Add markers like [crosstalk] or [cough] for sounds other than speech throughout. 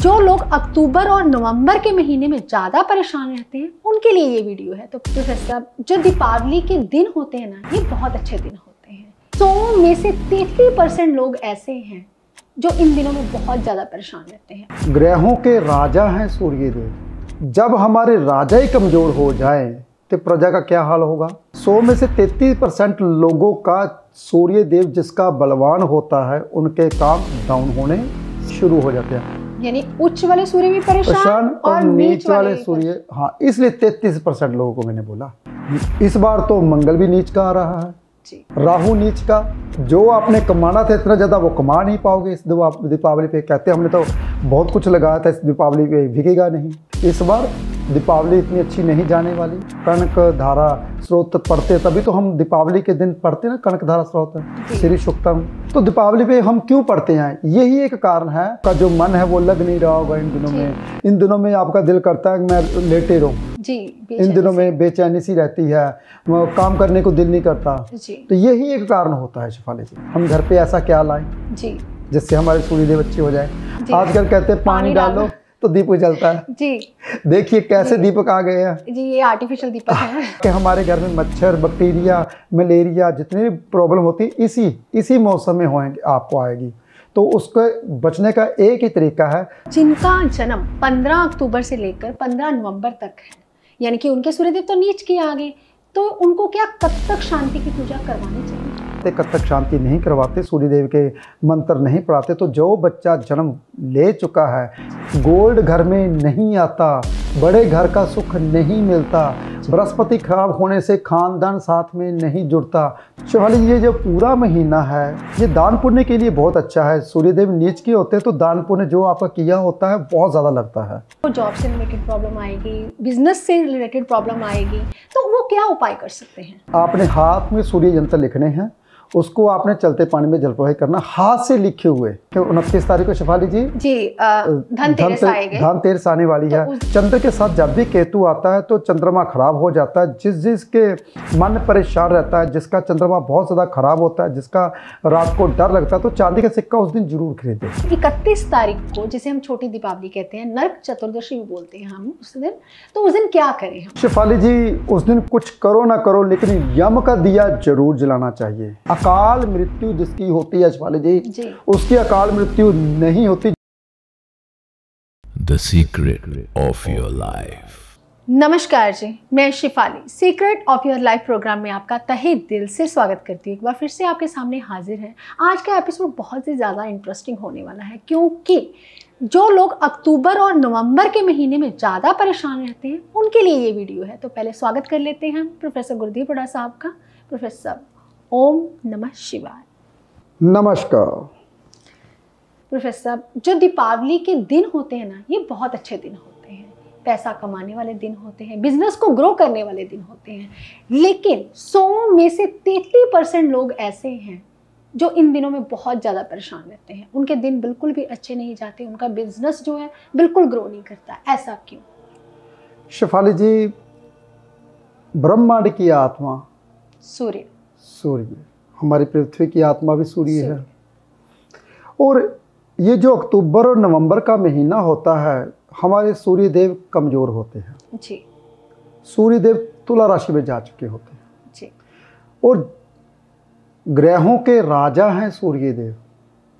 जो लोग अक्टूबर और नवंबर के महीने में ज़्यादा परेशान रहते हैं उनके लिए ये वीडियो है तो प्रोफेसर जो दीपावली के दिन होते हैं ना ये बहुत अच्छे दिन होते हैं सौ तो में से तैतीस परसेंट लोग ऐसे हैं जो इन दिनों में बहुत ज़्यादा परेशान रहते हैं ग्रहों के राजा हैं सूर्य देव जब हमारे राजा ही कमज़ोर हो जाए तो प्रजा का क्या हाल होगा सौ में से तैतीस परसेंट लोगों का सूर्य देव जिसका बलवान होता है उनके काम डाउन होने शुरू हो जाते हैं यानी उच्च वाले सूर्य भी परेशान और नीच वाले सूर्य हाँ इसलिए तैतीस परसेंट लोगों को मैंने बोला इस बार तो मंगल भी नीच का आ रहा है राहु नीच का जो आपने कमाना था इतना ज़्यादा वो कमा नहीं पाओगे इस दीपावली पे कहते हमने तो बहुत कुछ लगाया था इस दीपावली पे बिकेगा नहीं इस बार दीपावली इतनी अच्छी नहीं जाने वाली कणक धारा स्रोत पढ़ते तभी तो हम दीपावली के दिन पढ़ते ना कणक धारा स्रोत श्री सुक्तम तो दीपावली पे हम क्यों पढ़ते हैं यही एक कारण है का जो मन है वो लग नहीं रहा होगा इन दिनों में इन दिनों में आपका दिल करता है कि मैं लेटे रहूँ जी इन दिनों में बेचैनी सी रहती है काम करने को दिल नहीं करता तो यही एक कारण होता है शिफाली जी हम घर पे ऐसा क्या लाएं जी जिससे हमारे सूर्यदेव अच्छे हो जाए आजकल कहते हैं पानी डालो तो दीपक जलता है जी देखिए कैसे जी, दीपक आ गए हैं जी ये आर्टिफिशियल दीपक है [laughs] कि हमारे घर में मच्छर बैक्टीरिया मलेरिया जितनी भी प्रॉब्लम होती है इसी इसी मौसम में होएंगे आपको आएगी तो उसको बचने का एक ही तरीका है जिनका जन्म 15 अक्टूबर से लेकर 15 नवंबर तक है यानी कि उनके सूर्यदेव तो नीच के आ गए तो उनको क्या कब तक शांति की पूजा करवानी चाहिए करते कथक शांति नहीं करवाते सूर्यदेव के मंत्र नहीं पढ़ाते तो जो बच्चा जन्म ले चुका है गोल्ड घर में नहीं आता बड़े घर का सुख नहीं मिलता बृहस्पति खराब होने से खानदान साथ में नहीं जुड़ता चौहाली ये जो पूरा महीना है ये दान पुण्य के लिए बहुत अच्छा है सूर्यदेव नीच के होते हैं तो दान पुण्य जो आपका किया होता है बहुत ज़्यादा लगता है तो जॉब से रिलेटेड प्रॉब्लम आएगी बिजनेस से रिलेटेड प्रॉब्लम आएगी तो वो क्या उपाय कर सकते हैं आपने हाथ में सूर्य यंत्र लिखने हैं उसको आपने चलते पानी में जलप्रवाही करना हाथ से लिखे हुए उनतीस तारीख को शिफाली जी जी धनतेरस आने वाली तो है चंद्र के साथ जब भी केतु आता है तो चंद्रमा खराब हो जाता है जिस जिसके मन परेशान रहता है जिसका चंद्रमा बहुत ज़्यादा खराब होता है जिसका रात को डर लगता है तो चांदी का सिक्का उस दिन जरूर खरीदे इकतीस तारीख को जिसे हम छोटी दीपावली कहते हैं नर्क चतुर्दशी भी बोलते हैं हम उस दिन तो उस दिन क्या करें शिफाली जी उस दिन कुछ करो ना करो लेकिन यम का दिया जरूर जलाना चाहिए अकाल मृत्यु जिसकी होती है अजपाल जी, जी उसकी अकाल मृत्यु नहीं होती the secret of your life नमस्कार जी मैं Shifali secret of your life programme में आपका तहे दिल से स्वागत करती हूँ एक बार फिर से आपके सामने हाजिर है आज का एपिसोड बहुत ही ज़्यादा इंटरेस्टिंग होने वाला है क्योंकि जो लोग अक्टूबर और नवंबर के महीने में ज़्यादा परेशान रहते हैं उनके लिए ये वीडियो है तो पहले स्वागत कर लेते हैं प्रोफेसर गुरदीप बड़ा साहब का प्रोफेसर साहब ओम नमः शिवाय नमस्कार प्रोफेसर साहब जो दीपावली के दिन होते हैं ना ये बहुत अच्छे दिन होते हैं पैसा कमाने वाले दिन होते हैं बिजनेस को ग्रो करने वाले दिन होते हैं लेकिन सौ में से तेती परसेंट लोग ऐसे हैं जो इन दिनों में बहुत ज़्यादा परेशान रहते हैं उनके दिन बिल्कुल भी अच्छे नहीं जाते उनका बिजनेस जो है बिल्कुल ग्रो नहीं करता ऐसा क्यों शिफाली जी ब्रह्मांड की आत्मा सूर्य सूर्य हमारी पृथ्वी की आत्मा भी सूर्य है और ये जो अक्टूबर और नवंबर का महीना होता है हमारे सूर्य देव कमज़ोर होते हैं जी सूर्य देव तुला राशि में जा चुके होते हैं जी और ग्रहों के राजा हैं सूर्य देव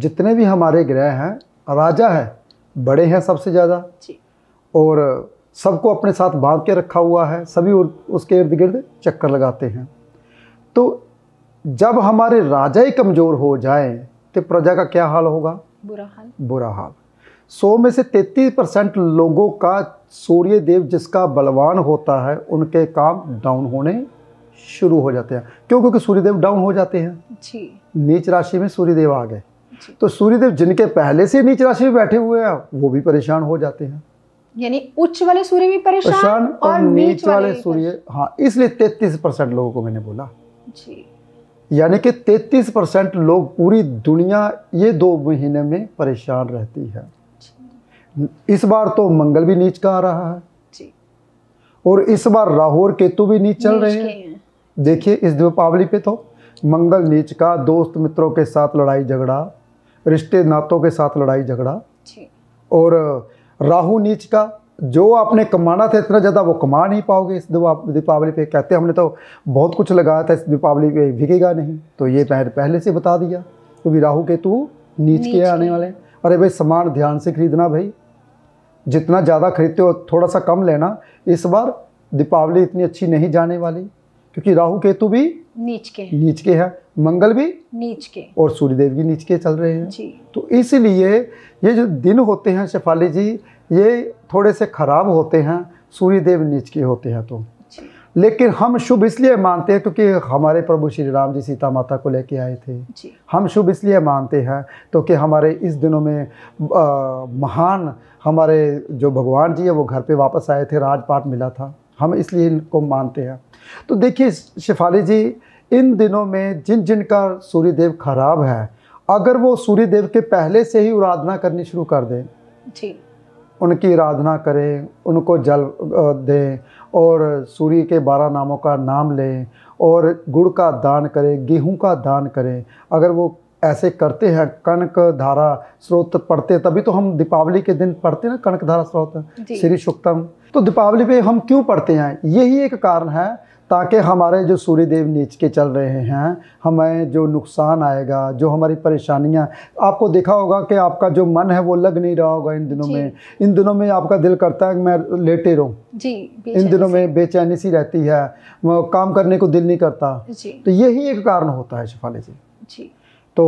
जितने भी हमारे ग्रह हैं राजा है बड़े हैं सबसे ज़्यादा और सबको अपने साथ बांध के रखा हुआ है सभी उसके इर्द गिर्द चक्कर लगाते हैं तो जब हमारे राजा ही कमज़ोर हो जाए तो प्रजा का क्या हाल होगा बुरा हाल बुरा हाल सौ में से तैतीस परसेंट लोगों का सूर्य देव जिसका बलवान होता है उनके काम डाउन होने शुरू हो जाते हैं क्यों क्योंकि सूर्यदेव डाउन हो जाते हैं जी नीच राशि में सूर्यदेव आ गए तो सूर्यदेव जिनके पहले से नीच राशि में बैठे हुए हैं वो भी परेशान हो जाते हैं यानी उच्च वाले सूर्य भी परेशान, परेशान और, और नीच वाले, वाले सूर्य हाँ इसलिए तैतीस परसेंट लोगों को मैंने बोला जी यानी कि 33 परसेंट लोग पूरी दुनिया ये दो महीने में परेशान रहती है इस बार तो मंगल भी नीच का आ रहा है और इस बार राहु और केतु भी नीच चल रहे हैं देखिए इस दीपावली पे तो मंगल नीच का दोस्त मित्रों के साथ लड़ाई झगड़ा रिश्ते नातों के साथ लड़ाई झगड़ा और राहु नीच का जो आपने कमाना था इतना ज़्यादा वो कमा नहीं पाओगे इस दीपावली पे कहते हमने तो बहुत कुछ लगाया था इस दीपावली पे बिकेगा नहीं तो ये मैंने पहले से बता दिया क्योंकि तो राहु केतु नीच, नीच के आने वाले अरे भाई सामान ध्यान से खरीदना भाई जितना ज़्यादा खरीदते हो थोड़ा सा कम लेना इस बार दीपावली इतनी अच्छी नहीं जाने वाली क्योंकि राहु केतु भी नीच के नीच के है मंगल भी नीच के और सूर्यदेव भी नीच के चल रहे हैं जी तो इसलिए ये जो दिन होते हैं शेफाली जी ये थोड़े से खराब होते हैं सूर्यदेव नीच के होते हैं तो लेकिन हम शुभ इसलिए मानते हैं क्योंकि हमारे प्रभु श्री राम जी सीता माता को लेके आए थे हम शुभ इसलिए मानते हैं क्योंकि तो हमारे इस दिनों में आ, महान हमारे जो भगवान जी है वो घर पे वापस आए थे राजपाट मिला था हम इसलिए इनको मानते हैं तो देखिए शिफाली जी इन दिनों में जिन जिन का सूर्यदेव खराब है अगर वो सूर्यदेव के पहले से ही आराधना करनी शुरू कर दें जी उनकी आराधना करें उनको जल दें और सूर्य के बारह नामों का नाम लें और गुड़ का दान करें गेहूं का दान करें अगर वो ऐसे करते हैं कनक धारा स्रोत पढ़ते तभी तो हम दीपावली के दिन पढ़ते ना कनक धारा स्रोत श्री सुक्तम तो दीपावली पे हम क्यों पढ़ते हैं यही एक कारण है ताकि हमारे जो सूर्य देव नीच के चल रहे हैं हमें जो नुकसान आएगा जो हमारी परेशानियां आपको देखा होगा कि आपका जो मन है वो लग नहीं रहा होगा इन दिनों में इन दिनों में आपका दिल करता है कि मैं लेटे रहूँ इन दिनों में बेचैनी सी रहती है काम करने को दिल नहीं करता तो यही एक कारण होता है शिफाली जी जी तो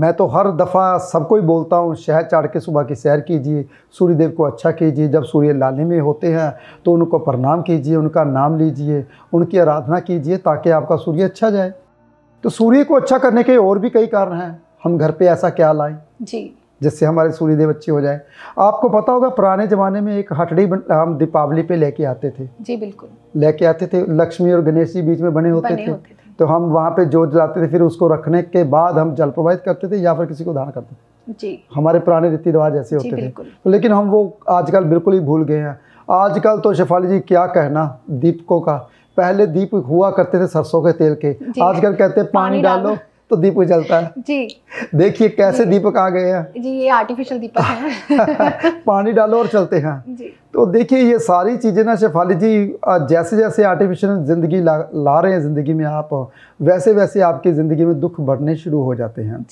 मैं तो हर दफ़ा सबको ही बोलता हूँ शहर चाढ़ के सुबह की सैर कीजिए सूर्यदेव को अच्छा कीजिए जब सूर्य लाने में होते हैं तो उनको प्रणाम कीजिए उनका नाम लीजिए उनकी आराधना कीजिए ताकि आपका सूर्य अच्छा जाए तो सूर्य को अच्छा करने के और भी कई कारण हैं हम घर पे ऐसा क्या लाएं जी जिससे हमारे सूर्यदेव अच्छे हो जाए आपको पता होगा पुराने ज़माने में एक हटड़ी हम दीपावली पे लेके आते थे जी बिल्कुल लेके आते थे लक्ष्मी और गणेश जी बीच में बने होते थे, होते थे। तो हम वहाँ पे जोत जलाते थे फिर उसको रखने के बाद हम जल प्रवाहित करते थे या फिर किसी को दान करते थे जी हमारे पुराने रीति रिवाज ऐसे होते थे तो लेकिन हम वो आजकल बिल्कुल ही भूल गए हैं आजकल तो शेफाली जी क्या कहना दीपकों का पहले दीप हुआ करते थे सरसों के तेल के आजकल कहते हैं पानी डालो तो दीप जलता है जी देखिए कैसे दीपक आ गए हैं जी ये आर्टिफिशियल दीपक है [laughs] पानी डालो और चलते हैं जी तो देखिए ये सारी चीज़ें ना शेफाली जी जैसे जैसे आर्टिफिशियल ज़िंदगी ला ला रहे हैं ज़िंदगी में आप वैसे वैसे आपकी ज़िंदगी में दुख बढ़ने शुरू हो जाते हैं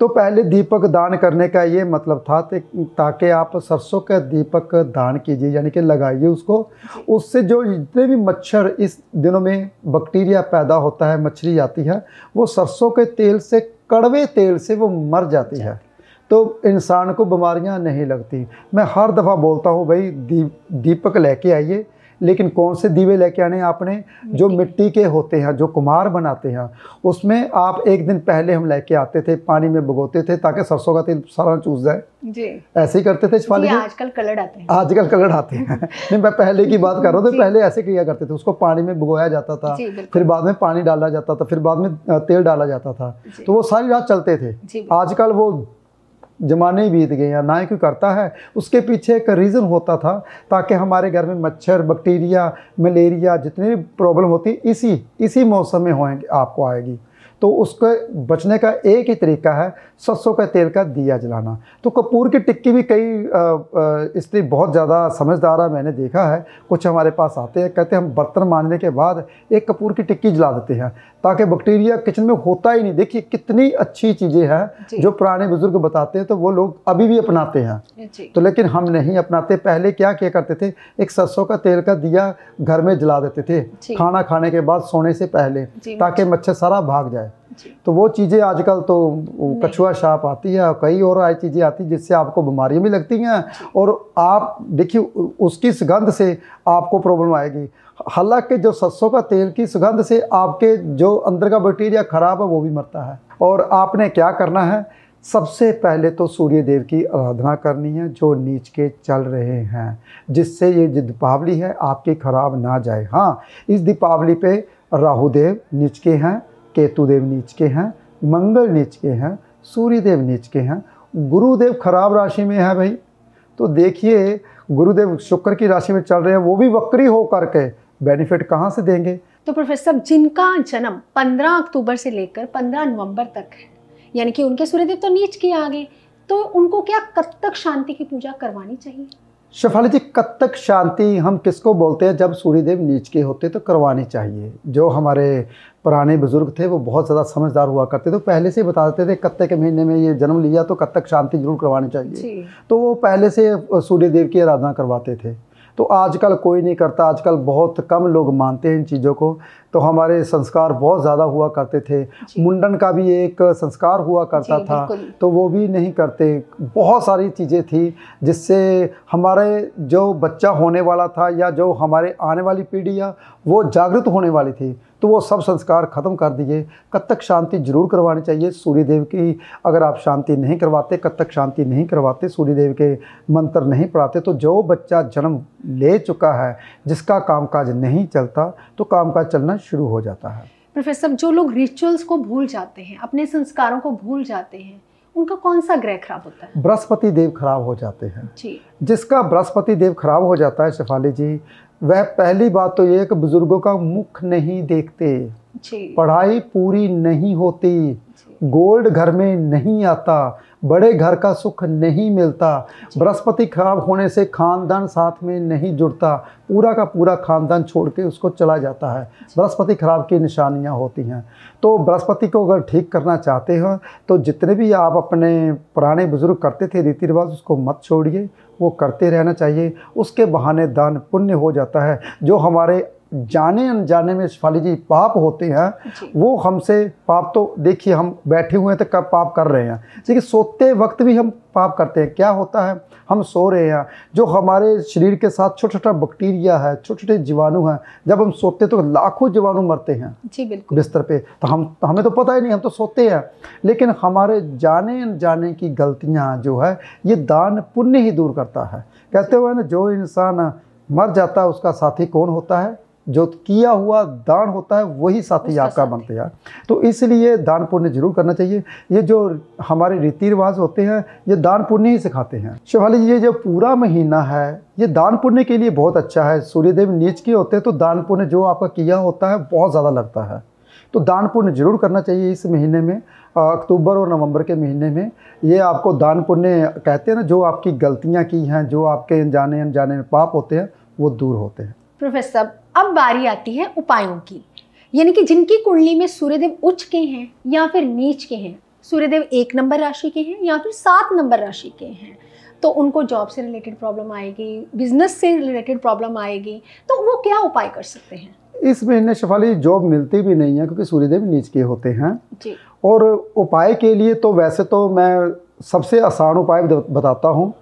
तो पहले दीपक दान करने का ये मतलब था ताकि आप सरसों का दीपक दान कीजिए यानी कि लगाइए उसको उससे जो जितने भी मच्छर इस दिनों में बैक्टीरिया पैदा होता है मच्छरी आती है वो सरसों के तेल से कड़वे तेल से वो मर जाती है तो इंसान को बीमारियां नहीं लगती मैं हर दफ़ा बोलता हूँ भाई दीप दीपक लेके आइए लेकिन कौन से दीवे लेके आने आपने जो मिट्टी के होते हैं जो कुमार बनाते हैं उसमें आप एक दिन पहले हम लेके आते थे पानी में भगोते थे ताकि सरसों का तेल सारा चूस जाए जी ऐसे ही करते थे आजकल कलर आते हैं आजकल कलर आते हैं [laughs] नहीं मैं पहले की बात कर रहा हूँ तो पहले ऐसे किया करते थे उसको पानी में भगोया जाता था फिर बाद में पानी डाला जाता था फिर बाद में तेल डाला जाता था तो वो सारी रात चलते थे आजकल वो जमाने ही बीत गए हैं ना ही कोई करता है उसके पीछे एक रीज़न होता था ताकि हमारे घर में मच्छर बैक्टीरिया मलेरिया जितनी भी प्रॉब्लम होती इसी इसी मौसम में होएंगे आपको आएगी तो उसके बचने का एक ही तरीका है सरसों का तेल का दिया जलाना तो कपूर की टिक्की भी कई स्त्री बहुत ज़्यादा समझदार है मैंने देखा है कुछ हमारे पास आते हैं कहते हैं हम बर्तन मांजने के बाद एक कपूर की टिक्की जला देते हैं ताकि बैक्टीरिया किचन में होता ही नहीं देखिए कितनी अच्छी चीज़ें हैं जो पुराने बुजुर्ग बताते हैं तो वो लोग अभी भी अपनाते हैं तो लेकिन हम नहीं अपनाते पहले क्या किया करते थे एक सरसों का तेल का दिया घर में जला देते थे खाना खाने के बाद सोने से पहले ताकि मच्छर सारा भाग जाए तो वो चीज़ें आजकल तो कछुआ शाप आती है और कई और आई चीज़ें आती हैं जिससे आपको बीमारियाँ भी लगती हैं और आप देखिए उसकी सुगंध से आपको प्रॉब्लम आएगी हालांकि जो सरसों का तेल की सुगंध से आपके जो अंदर का बैक्टीरिया ख़राब है वो भी मरता है और आपने क्या करना है सबसे पहले तो सूर्य देव की आराधना करनी है जो नीच के चल रहे हैं जिससे ये जो दीपावली है आपकी ख़राब ना जाए हाँ इस दीपावली पे राहुदेव नीच के हैं केतुदेव नीच के हैं मंगल नीच के हैं सूर्यदेव नीच के हैं गुरुदेव खराब राशि में है भाई तो देखिए गुरुदेव शुक्र की राशि में चल रहे हैं वो भी वक्री होकर के बेनिफिट कहाँ से देंगे तो प्रोफेसर जिनका जन्म 15 अक्टूबर से लेकर 15 नवंबर तक है यानी कि उनके सूर्यदेव तो नीच के आगे तो उनको क्या कब तक शांति की पूजा करवानी चाहिए शेफाली जी कत्थक शांति हम किसको बोलते हैं जब सूर्यदेव नीच के होते तो करवानी चाहिए जो हमारे पुराने बुजुर्ग थे वो बहुत ज़्यादा समझदार हुआ करते थे तो पहले से बता देते थे कत्तक के महीने में ये जन्म लिया तो कत्थक शांति जरूर करवानी चाहिए तो वो पहले से सूर्यदेव की आराधना करवाते थे तो आजकल कोई नहीं करता आजकल बहुत कम लोग मानते हैं इन चीज़ों को तो हमारे संस्कार बहुत ज़्यादा हुआ करते थे मुंडन का भी एक संस्कार हुआ करता था तो वो भी नहीं करते बहुत सारी चीज़ें थी जिससे हमारे जो बच्चा होने वाला था या जो हमारे आने वाली पीढ़ी या वो जागृत होने वाली थी तो वो सब संस्कार ख़त्म कर दिए कत्तक शांति जरूर करवानी चाहिए सूर्यदेव की अगर आप शांति नहीं करवाते कत्तक शांति नहीं करवाते सूर्यदेव के मंत्र नहीं पढ़ाते तो जो बच्चा जन्म ले चुका है जिसका कामकाज नहीं चलता तो कामकाज चलना शुरू हो जाता है प्रोफेसर जो लोग रिचुअल्स को भूल जाते हैं अपने संस्कारों को भूल जाते हैं उनका कौन सा ग्रह खराब होता है बृहस्पति देव खराब हो जाते हैं जी जिसका बृहस्पति देव खराब हो जाता है शेफाली जी वह पहली बात तो ये कि बुजुर्गों का मुख नहीं देखते पढ़ाई पूरी नहीं होती गोल्ड घर में नहीं आता बड़े घर का सुख नहीं मिलता बृहस्पति खराब होने से खानदान साथ में नहीं जुड़ता पूरा का पूरा खानदान छोड़ के उसको चला जाता है बृहस्पति खराब की निशानियाँ होती हैं तो बृहस्पति को अगर ठीक करना चाहते हो तो जितने भी आप अपने पुराने बुजुर्ग करते थे रीति रिवाज उसको मत छोड़िए वो करते रहना चाहिए उसके बहाने दान पुण्य हो जाता है जो हमारे जाने अनजाने में शिफाली जी पाप होते हैं वो हमसे पाप तो देखिए हम बैठे हुए हैं तो कब पाप कर रहे हैं देखिए सोते वक्त भी हम पाप करते हैं क्या होता है हम सो रहे हैं जो हमारे शरीर के साथ छोटा छोटा बैक्टीरिया है छोटे छोटे जीवाणु हैं जब हम सोते तो लाखों जीवाणु मरते हैं जी बिल्कुल बिस्तर पे तो हम हमें तो पता ही नहीं हम तो सोते हैं लेकिन हमारे जाने अनजाने की गलतियाँ जो है ये दान पुण्य ही दूर करता है कहते हुए ना जो इंसान मर जाता है उसका साथी कौन होता है जो किया हुआ दान होता है वही साथी आपका बनते हैं तो इसलिए दान पुण्य जरूर करना चाहिए ये जो हमारे रीति रिवाज होते हैं ये दान पुण्य ही सिखाते हैं शिवाली जी ये जो पूरा महीना है ये दान पुण्य के लिए बहुत अच्छा है सूर्यदेव नीच के होते हैं तो दान पुण्य जो आपका किया होता है बहुत ज़्यादा लगता है तो दान पुण्य जरूर करना चाहिए इस महीने में अक्टूबर और नवंबर के महीने में ये आपको दान पुण्य कहते हैं ना जो आपकी गलतियाँ की हैं जो आपके अनजाने अनजाने में पाप होते हैं वो दूर होते हैं प्रोफेसर अब बारी आती है उपायों की यानी कि जिनकी कुंडली में सूर्यदेव उच्च के हैं या फिर नीच के हैं सूर्यदेव एक नंबर राशि के हैं या फिर सात नंबर राशि के हैं तो उनको जॉब से रिलेटेड प्रॉब्लम आएगी बिजनेस से रिलेटेड प्रॉब्लम आएगी तो वो क्या उपाय कर सकते हैं इस महीने शफाली जॉब मिलती भी नहीं है क्योंकि सूर्यदेव नीच के होते हैं जी और उपाय के लिए तो वैसे तो मैं सबसे आसान उपाय बताता हूँ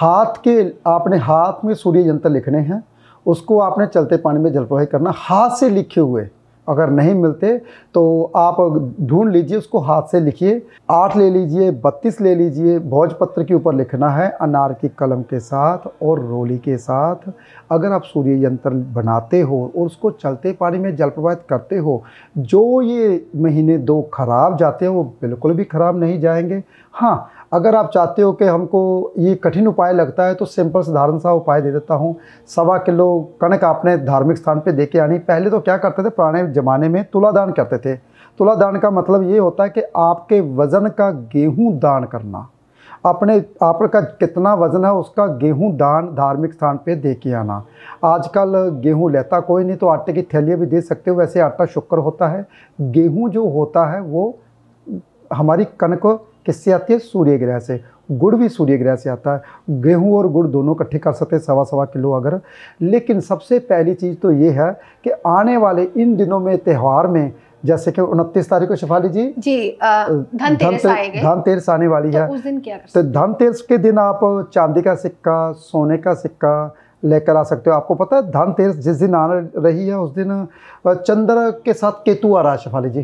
हाथ के आपने हाथ में सूर्य यंत्र लिखने हैं उसको आपने चलते पानी में जलप्रवाही करना हाथ से लिखे हुए अगर नहीं मिलते तो आप ढूंढ लीजिए उसको हाथ से लिखिए आठ ले लीजिए बत्तीस ले लीजिए भोजपत्र के ऊपर लिखना है अनार की कलम के साथ और रोली के साथ अगर आप सूर्य यंत्र बनाते हो और उसको चलते पानी में जल प्रवाहित करते हो जो ये महीने दो खराब जाते हैं वो बिल्कुल भी खराब नहीं जाएंगे हाँ अगर आप चाहते हो कि हमको ये कठिन उपाय लगता है तो सिंपल साधारण सा उपाय दे देता हूँ सवा किलो कणक आपने धार्मिक स्थान पे दे के आनी पहले तो क्या करते थे पुराने ज़माने में तुलादान करते थे तुलादान का मतलब ये होता है कि आपके वज़न का गेहूँ दान करना अपने आपका कितना वज़न है उसका गेहूं दान धार्मिक स्थान पे दे के आना आजकल गेहूं लेता कोई नहीं तो आटे की थैलियाँ भी दे सकते हो वैसे आटा शुक्र होता है गेहूं जो होता है वो हमारी कनक किससे आती है सूर्य ग्रह से गुड़ भी सूर्य ग्रह से आता है गेहूं और गुड़ दोनों इकट्ठे कर सकते हैं सवा सवा किलो अगर लेकिन सबसे पहली चीज़ तो ये है कि आने वाले इन दिनों में त्यौहार में जैसे कि उनतीस तारीख को शिफाली जी जी धनतेरस धनतेरस आने वाली तो है उस दिन क्या तो धनतेरस के दिन आप चांदी का सिक्का सोने का सिक्का लेकर आ सकते हो आपको पता है धनतेरस जिस दिन आ रही है उस दिन चंद्र के साथ केतु आ रहा है शेफाली जी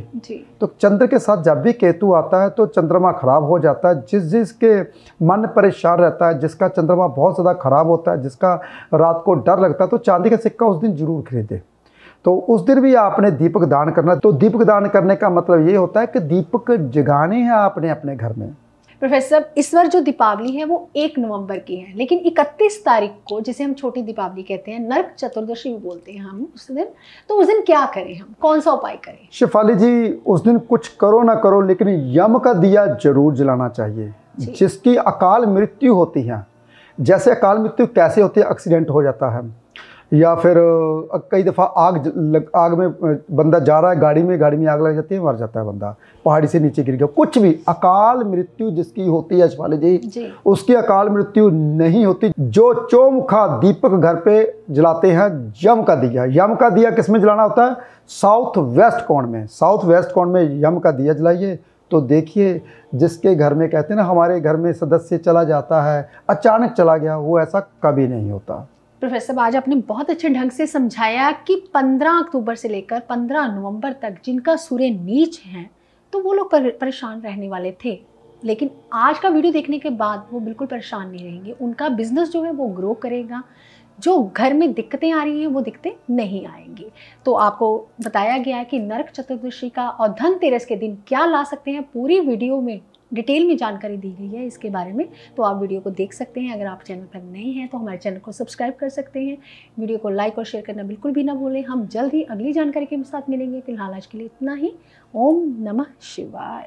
तो चंद्र के साथ जब भी केतु आता है तो चंद्रमा खराब हो जाता है जिस जिसके मन परेशान रहता है जिसका चंद्रमा बहुत ज़्यादा खराब होता है जिसका रात को डर लगता है तो चांदी का सिक्का उस दिन जरूर खरीदे तो उस दिन भी आपने दीपक दान करना तो दीपक दान करने का मतलब ये होता है कि दीपक जगाने हैं आपने अपने घर में प्रोफेसर साहब इस बार जो दीपावली है वो एक नवंबर की है लेकिन इकतीस तारीख को जिसे हम छोटी दीपावली कहते हैं नर्क चतुर्दशी भी बोलते हैं हम उस दिन तो उस दिन क्या करें हम कौन सा उपाय करें शिफाली जी उस दिन कुछ करो ना करो लेकिन यम का दिया जरूर जलाना चाहिए जिसकी अकाल मृत्यु होती है जैसे अकाल मृत्यु कैसे होती है एक्सीडेंट हो जाता है या फिर कई दफ़ा आग लग, आग में बंदा जा रहा है गाड़ी में गाड़ी में आग लग जाती है मर जाता है बंदा पहाड़ी से नीचे गिर गया कुछ भी अकाल मृत्यु जिसकी होती है अशवाली जी, जी उसकी अकाल मृत्यु नहीं होती जो चौमुखा दीपक घर पे जलाते हैं यम का दिया यम का दिया किस में जलाना होता है साउथ वेस्ट कोण में साउथ वेस्ट कोण में यम का दिया जलाइए तो देखिए जिसके घर में कहते हैं ना हमारे घर में सदस्य चला जाता है अचानक चला गया वो ऐसा कभी नहीं होता प्रोफेसर आज आपने बहुत अच्छे ढंग से समझाया कि 15 अक्टूबर से लेकर 15 नवंबर तक जिनका सूर्य नीच है तो वो लोग परेशान रहने वाले थे लेकिन आज का वीडियो देखने के बाद वो बिल्कुल परेशान नहीं रहेंगे उनका बिजनेस जो है वो ग्रो करेगा जो घर में दिक्कतें आ रही हैं वो दिक्कतें नहीं आएंगी तो आपको बताया गया है कि नरक चतुर्दशी का और धनतेरस के दिन क्या ला सकते हैं पूरी वीडियो में डिटेल में जानकारी दी गई है इसके बारे में तो आप वीडियो को देख सकते हैं अगर आप चैनल पर नए हैं तो हमारे चैनल को सब्सक्राइब कर सकते हैं वीडियो को लाइक और शेयर करना बिल्कुल भी ना भूलें हम जल्द ही अगली जानकारी के साथ मिलेंगे फिलहाल आज के लिए इतना ही ओम नमः शिवाय